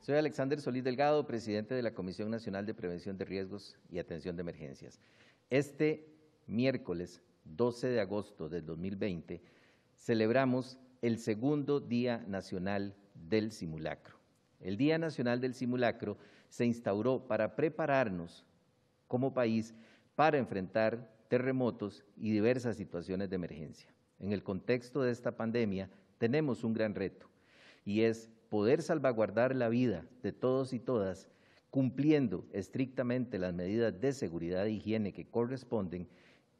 Soy Alexander Solís Delgado, presidente de la Comisión Nacional de Prevención de Riesgos y Atención de Emergencias. Este miércoles 12 de agosto del 2020 celebramos el segundo Día Nacional del Simulacro. El Día Nacional del Simulacro se instauró para prepararnos como país para enfrentar terremotos y diversas situaciones de emergencia. En el contexto de esta pandemia tenemos un gran reto y es poder salvaguardar la vida de todos y todas cumpliendo estrictamente las medidas de seguridad e higiene que corresponden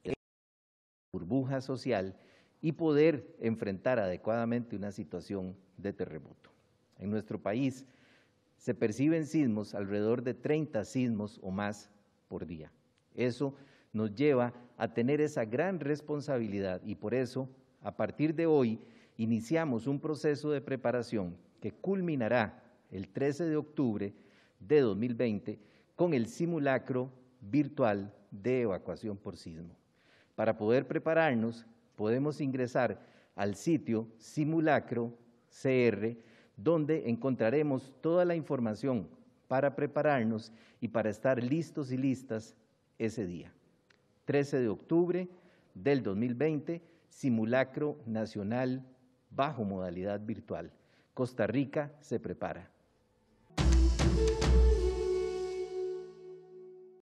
en la burbuja social y poder enfrentar adecuadamente una situación de terremoto. En nuestro país se perciben sismos, alrededor de 30 sismos o más por día. Eso nos lleva a tener esa gran responsabilidad y por eso, a partir de hoy, iniciamos un proceso de preparación que culminará el 13 de octubre de 2020 con el simulacro virtual de evacuación por sismo. Para poder prepararnos, podemos ingresar al sitio simulacro CR, donde encontraremos toda la información para prepararnos y para estar listos y listas ese día. 13 de octubre del 2020, Simulacro Nacional bajo modalidad virtual. Costa Rica se prepara.